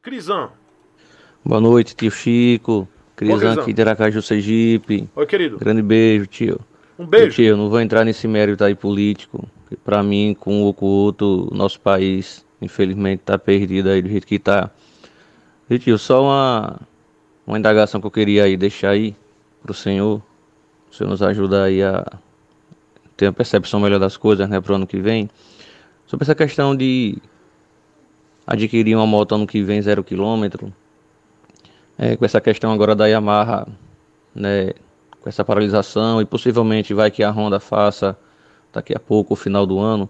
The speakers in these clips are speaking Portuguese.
Crisan. Boa noite, tio Chico. Crisan aqui de Aracaju, Sergipe. Oi, querido. Grande beijo, tio. Um beijo. Tio, não vou entrar nesse mérito aí político, Para pra mim, com um ou com o outro, nosso país, infelizmente, tá perdido aí do jeito que tá. E, tio, só uma, uma indagação que eu queria aí deixar aí pro senhor. O senhor nos ajudar aí a ter uma percepção melhor das coisas, né, pro ano que vem. Sobre essa questão de adquirir uma moto ano que vem zero quilômetro. É, com essa questão agora da Yamaha, né, com essa paralisação e possivelmente vai que a Honda faça daqui a pouco, o final do ano,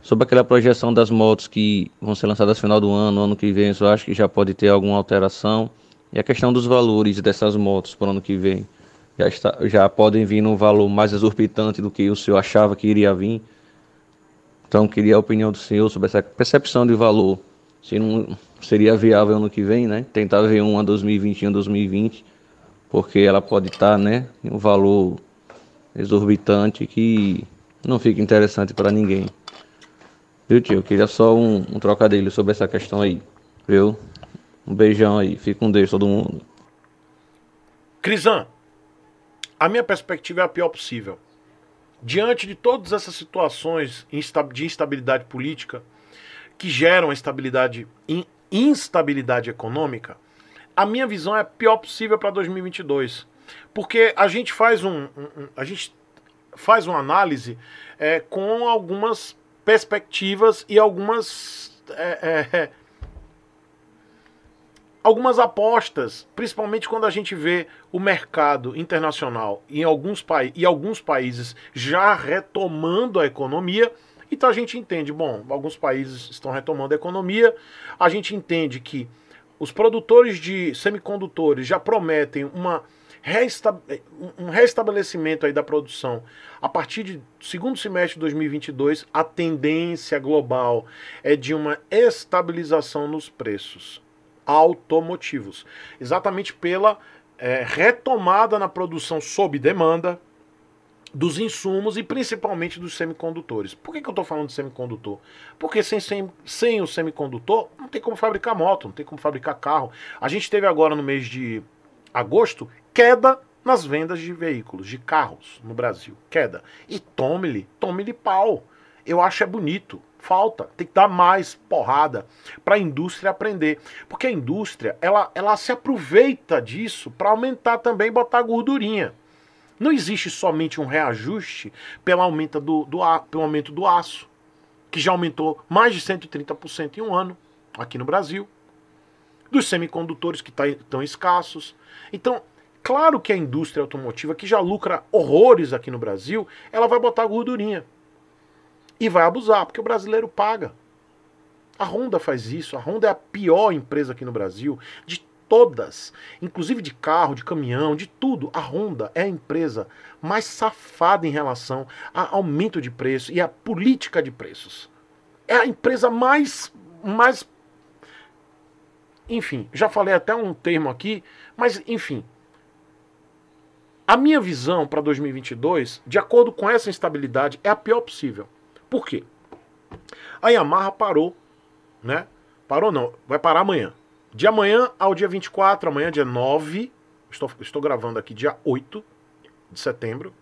sobre aquela projeção das motos que vão ser lançadas no final do ano, ano que vem, eu acho que já pode ter alguma alteração. E a questão dos valores dessas motos para o ano que vem. Já, está, já podem vir num valor mais exorbitante do que o senhor achava que iria vir. Então, queria a opinião do senhor sobre essa percepção de valor. Se não seria viável ano que vem, né? Tentar ver uma 2021, 2020, porque ela pode estar, tá, né, em um valor exorbitante que não fica interessante para ninguém. Viu, tio? Eu queria só um, um trocadilho sobre essa questão aí, viu? Um beijão aí. Fica com Deus, todo mundo. Crisan, a minha perspectiva é a pior possível diante de todas essas situações de instabilidade política que geram instabilidade, instabilidade econômica, a minha visão é a pior possível para 2022, porque a gente faz um, um a gente faz uma análise é, com algumas perspectivas e algumas é, é, algumas apostas, principalmente quando a gente vê o mercado internacional em alguns e alguns países já retomando a economia. Então a gente entende, bom, alguns países estão retomando a economia, a gente entende que os produtores de semicondutores já prometem uma um restabelecimento aí da produção a partir de segundo semestre de 2022, a tendência global é de uma estabilização nos preços automotivos, exatamente pela é, retomada na produção sob demanda dos insumos e principalmente dos semicondutores. Por que, que eu estou falando de semicondutor? Porque sem, sem, sem o semicondutor não tem como fabricar moto, não tem como fabricar carro. A gente teve agora no mês de agosto queda nas vendas de veículos, de carros no Brasil. Queda. E tome-lhe, tome-lhe pau. Eu acho é bonito. Falta, tem que dar mais porrada para a indústria aprender, porque a indústria, ela, ela se aproveita disso para aumentar também, botar gordurinha. Não existe somente um reajuste pelo aumento do, do, pelo aumento do aço, que já aumentou mais de 130% em um ano aqui no Brasil, dos semicondutores que estão tá, escassos. Então, claro que a indústria automotiva, que já lucra horrores aqui no Brasil, ela vai botar gordurinha. E vai abusar, porque o brasileiro paga. A Honda faz isso. A Honda é a pior empresa aqui no Brasil de todas, inclusive de carro, de caminhão, de tudo. A Honda é a empresa mais safada em relação a aumento de preço e a política de preços. É a empresa mais mais enfim, já falei até um termo aqui, mas enfim. A minha visão para 2022, de acordo com essa instabilidade, é a pior possível. Por quê? A Yamaha parou, né? Parou não, vai parar amanhã. De amanhã ao dia 24, amanhã dia 9, estou, estou gravando aqui dia 8 de setembro.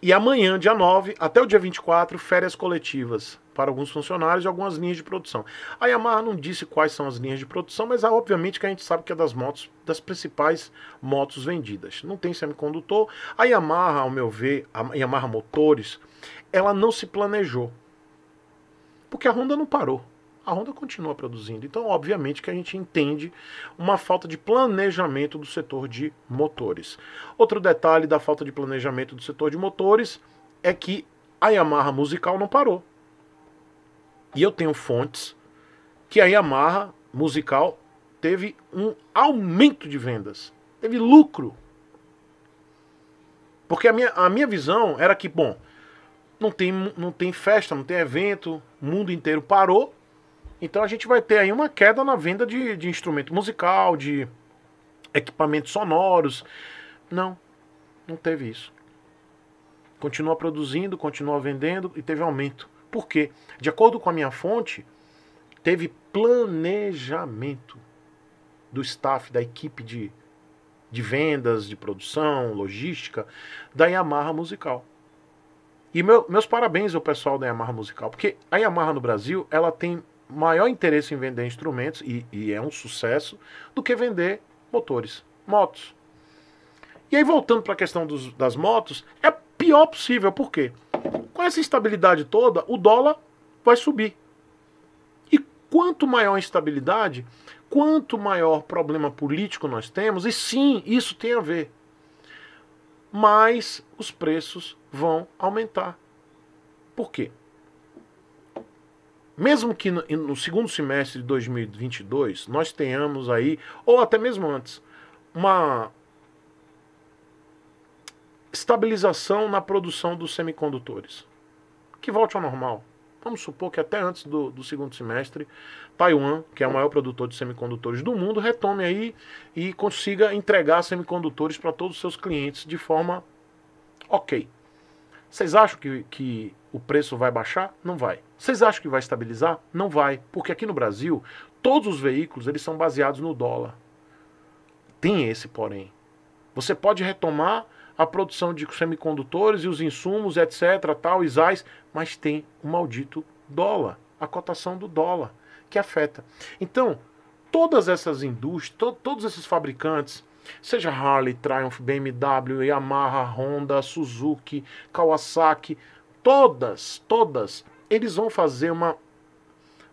E amanhã, dia 9, até o dia 24, férias coletivas para alguns funcionários e algumas linhas de produção. A Yamaha não disse quais são as linhas de produção, mas obviamente que a gente sabe que é das motos, das principais motos vendidas. Não tem semicondutor. A Yamaha, ao meu ver, a Yamaha Motores, ela não se planejou. Porque a Honda não parou. A Honda continua produzindo. Então, obviamente, que a gente entende uma falta de planejamento do setor de motores. Outro detalhe da falta de planejamento do setor de motores é que a Yamaha musical não parou. E eu tenho fontes que a Yamaha musical teve um aumento de vendas, teve lucro. Porque a minha, a minha visão era que, bom, não tem, não tem festa, não tem evento, o mundo inteiro parou. Então a gente vai ter aí uma queda na venda de, de instrumento musical, de equipamentos sonoros. Não, não teve isso. Continua produzindo, continua vendendo e teve aumento. Por quê? De acordo com a minha fonte, teve planejamento do staff, da equipe de, de vendas, de produção, logística da Yamaha Musical. E meu, meus parabéns ao pessoal da Yamaha Musical, porque a Yamaha no Brasil, ela tem maior interesse em vender instrumentos, e, e é um sucesso, do que vender motores, motos. E aí, voltando para a questão dos, das motos, é pior possível, por quê? Com essa instabilidade toda, o dólar vai subir. E quanto maior a instabilidade, quanto maior problema político nós temos, e sim, isso tem a ver mais os preços vão aumentar. Por quê? Mesmo que no, segundo semestre de 2022 nós tenhamos aí, ou até mesmo antes, uma estabilização na produção dos semicondutores, que volte ao normal vamos supor que até antes do, do, segundo semestre, Taiwan, que é o maior produtor de semicondutores do mundo, retome aí e consiga entregar semicondutores para todos os seus clientes de forma ok. Vocês acham que, que o preço vai baixar? Não vai. Vocês acham que vai estabilizar? Não vai, porque aqui no Brasil todos os veículos eles são baseados no dólar. Tem esse porém. Você pode retomar a produção de semicondutores e os insumos, etc., tal, ISAIS, mas tem o maldito dólar, a cotação do dólar, que afeta. Então, todas essas indústrias, to todos esses fabricantes, seja Harley, Triumph, BMW, Yamaha, Honda, Suzuki, Kawasaki, todas, todas, eles vão fazer uma,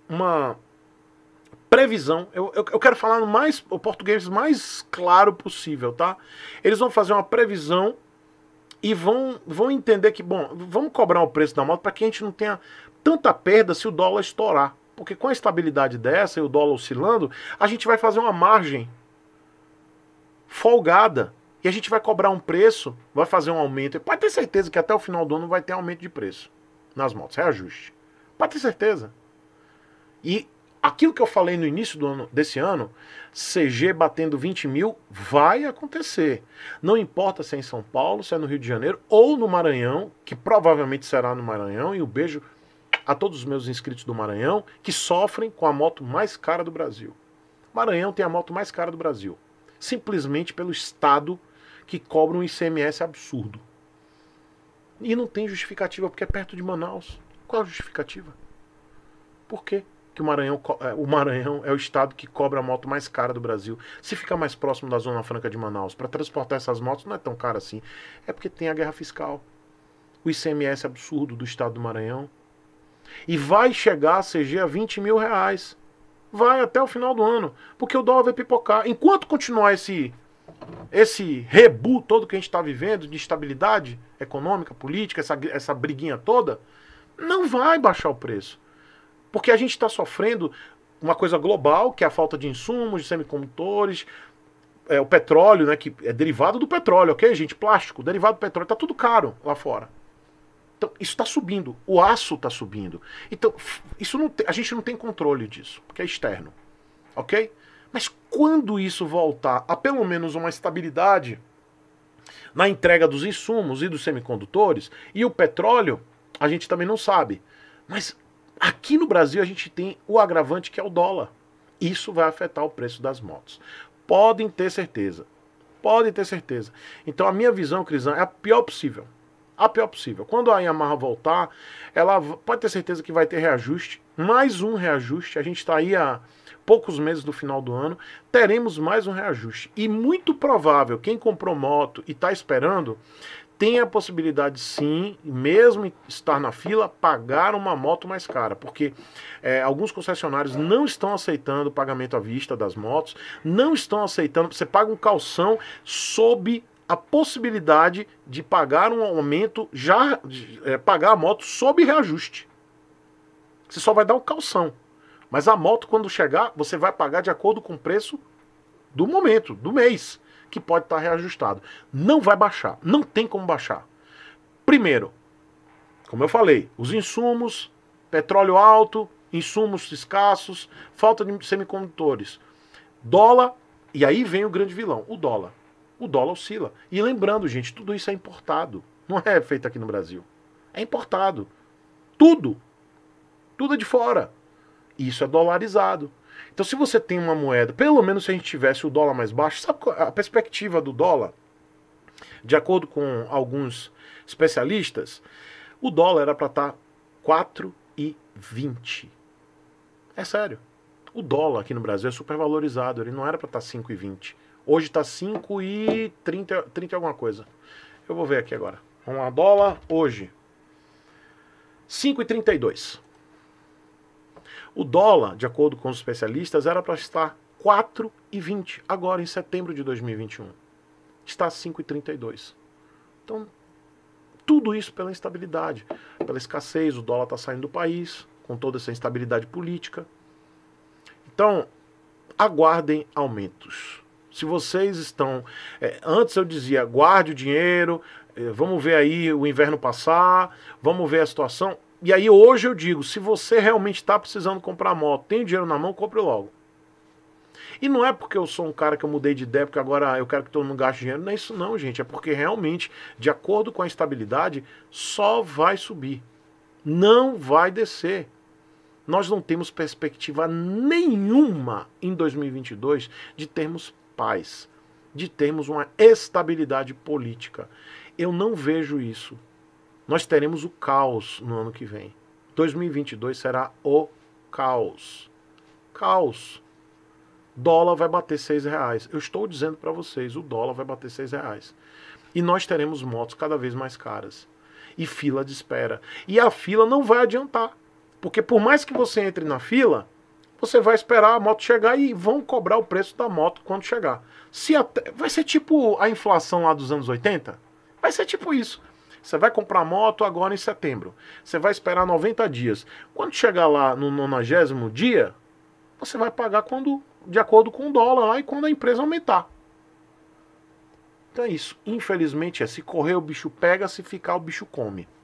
uma Previsão. Eu, eu, eu, quero falar no mais, o português mais claro possível, tá? Eles vão fazer uma previsão e vão, vão entender que, bom, vamos cobrar o preço da moto para que a gente não tenha tanta perda se o dólar estourar. Porque com a estabilidade dessa e o dólar oscilando, a gente vai fazer uma margem folgada. E a gente vai cobrar um preço, vai fazer um aumento. E pode ter certeza que até o final do ano vai ter aumento de preço nas motos, reajuste. É pode ter certeza. E Aquilo que eu falei no início ano, desse ano, CG batendo 20 mil, vai acontecer. Não importa se é em São Paulo, se é no Rio de Janeiro ou no Maranhão, que provavelmente será no Maranhão, e um beijo a todos os meus inscritos do Maranhão que sofrem com a moto mais cara do Brasil. Maranhão tem a moto mais cara do Brasil, simplesmente pelo Estado que cobra um ICMS absurdo. E não tem justificativa, porque é perto de Manaus. Qual a justificativa? Por quê? que o Maranhão, é, o Maranhão é o estado que cobra a moto mais cara do Brasil. Se ficar mais próximo da Zona Franca de Manaus, para transportar essas motos não é tão caro assim. É porque tem a guerra fiscal. O ICMS absurdo do estado do Maranhão. E vai chegar a CG a 20 mil reais. Vai até o final do ano. Porque o dólar vai pipocar. Enquanto continuar esse esse rebu todo que a gente está vivendo de instabilidade econômica, política, essa, essa briguinha toda, não vai baixar o preço. Porque a gente está sofrendo uma coisa global, que é a falta de insumos, de semicondutores, é, o petróleo, né, que é derivado do petróleo, ok, gente? Plástico, derivado do petróleo, tá tudo caro lá fora. Então, isso está subindo, o aço está subindo. Então, isso não te, a gente não tem controle disso, porque é externo, ok? Mas quando isso voltar a pelo menos uma estabilidade na entrega dos insumos e dos semicondutores, e o petróleo, a gente também não sabe. Mas Aqui no Brasil a gente tem o agravante que é o dólar. Isso vai afetar o preço das motos. Podem ter certeza. Podem ter certeza. Então a minha visão, Crisan, é a pior possível. A pior possível. Quando a Yamaha voltar, ela pode ter certeza que vai ter reajuste. Mais um reajuste. A gente está aí a poucos meses do final do ano, teremos mais um reajuste. E muito provável, quem comprou moto e está esperando, tem a possibilidade sim, mesmo estar na fila, pagar uma moto mais cara, porque é, alguns concessionários não estão aceitando o pagamento à vista das motos, não estão aceitando, você paga um calção sob a possibilidade de pagar um aumento, já é, pagar a moto sob reajuste. Você só vai dar o um calção. Mas a moto, quando chegar, você vai pagar de acordo com o preço do momento, do mês que pode estar tá reajustado. Não vai baixar, não tem como baixar. Primeiro, como eu falei, os insumos, petróleo alto, insumos escassos, falta de semicondutores, dólar, e aí vem o grande vilão, o dólar. O dólar oscila. E lembrando, gente, tudo isso é importado. Não é feito aqui no Brasil. É importado. Tudo. Tudo é de fora. Isso é dolarizado. Então, se você tem uma moeda, pelo menos se a gente tivesse o dólar mais baixo, sabe é a perspectiva do dólar? De acordo com alguns especialistas, o dólar era para estar 4,20. É sério. O dólar aqui no Brasil é supervalorizado, ele não era para estar 5,20. Hoje está 5,30 30 alguma coisa. Eu vou ver aqui agora. Vamos lá, dólar hoje. 5,32. O dólar, de acordo com os especialistas, era para estar 4,20 agora em setembro de 2021. Está 5,32. Então, tudo isso pela instabilidade, pela escassez, o dólar está saindo do país, com toda essa instabilidade política. Então, aguardem aumentos. Se vocês estão. É, antes eu dizia, guarde o dinheiro, é, vamos ver aí o inverno passar, vamos ver a situação e aí hoje eu digo, se você realmente está precisando comprar moto, tem dinheiro na mão, compre logo. E não é porque eu sou um cara que eu mudei de ideia, porque agora eu quero que todo mundo gaste dinheiro. Não é isso não, gente. É porque realmente, de acordo com a estabilidade, só vai subir. Não vai descer. Nós não temos perspectiva nenhuma em 2022 de termos paz, de termos uma estabilidade política. Eu não vejo isso. Nós teremos o caos no ano que vem. 2022 será o caos. Caos. Dólar vai bater seis reais. Eu estou dizendo para vocês, o dólar vai bater seis reais. E nós teremos motos cada vez mais caras. E fila de espera. E a fila não vai adiantar. Porque por mais que você entre na fila, você vai esperar a moto chegar e vão cobrar o preço da moto quando chegar. Se até... Vai ser tipo a inflação lá dos anos 80? Vai ser tipo isso. Você vai comprar moto agora em setembro. Você vai esperar 90 dias. Quando chegar lá no 90 dia, você vai pagar quando de acordo com o dólar lá e quando a empresa aumentar. Então é isso. Infelizmente é. Se correr o bicho pega, se ficar o bicho come.